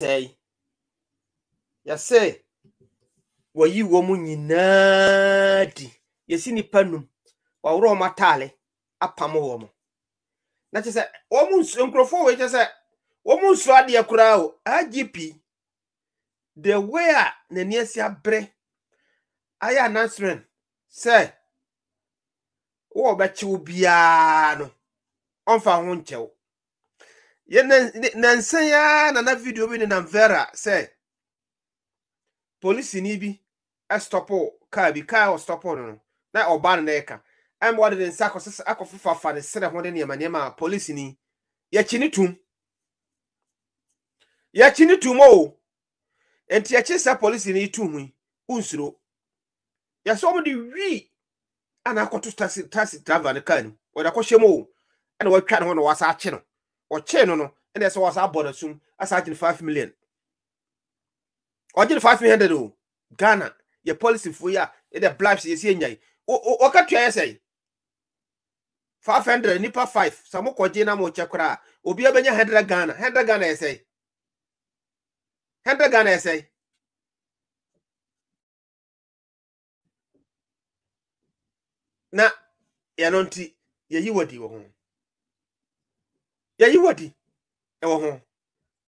sɛe yɛse wɔyi wɔ mu nyinaa di yɛsi nipa num wɔworɔ wɔn ataale apam wɔ mo na kyerɛ sɛ wɔn nsu nkurɔfoɔ wɔ kyerɛ sɛ wɔn nsu adeɛ koraa o agp the way a n'ani asi abere ayɛ announcement sɛ wɔbɛkyew biara no ɔmfa ho nkyɛw nansa ya na na video bi ne na vera sɛ polisini bi stɔpo kaa bi kaa ɔstɔpo no no na ɔbaa no na ɛka ɛma wɔde ne nsa akɔsesa akɔfofafa ne serɛ ho ne nneɛma nneɛma a polisini yɛkyi ne tum yɛkyi ne tum o nti yɛkyi sɛ polisini tum yi nsuro yɛsɛ wɔn de wii ana akɔto taxi taxi driver ne kaa no wɔde akɔhyɛ mu o ɛna wɔatwa ne ho na wɔasa akye no. ɔkyɛɛ no no ɛna ɛsɛ wɔsa abɔ n'asum asa agyere five million ɔgyere five hundred o ghana yɛ polisifoɔ yi a yɛde blabs yɛsi O o wɔka tua yɛ sɛn five hundred nipa five samu kɔgye na mo kyɛ koraa obiara bɛnya hundred ghana hundred ghana yɛ sɛn hundred ghana yɛ sɛn. na yɛno nti yɛyi wadi wɔ ho yɛyi wɔ di ɛwɔ ho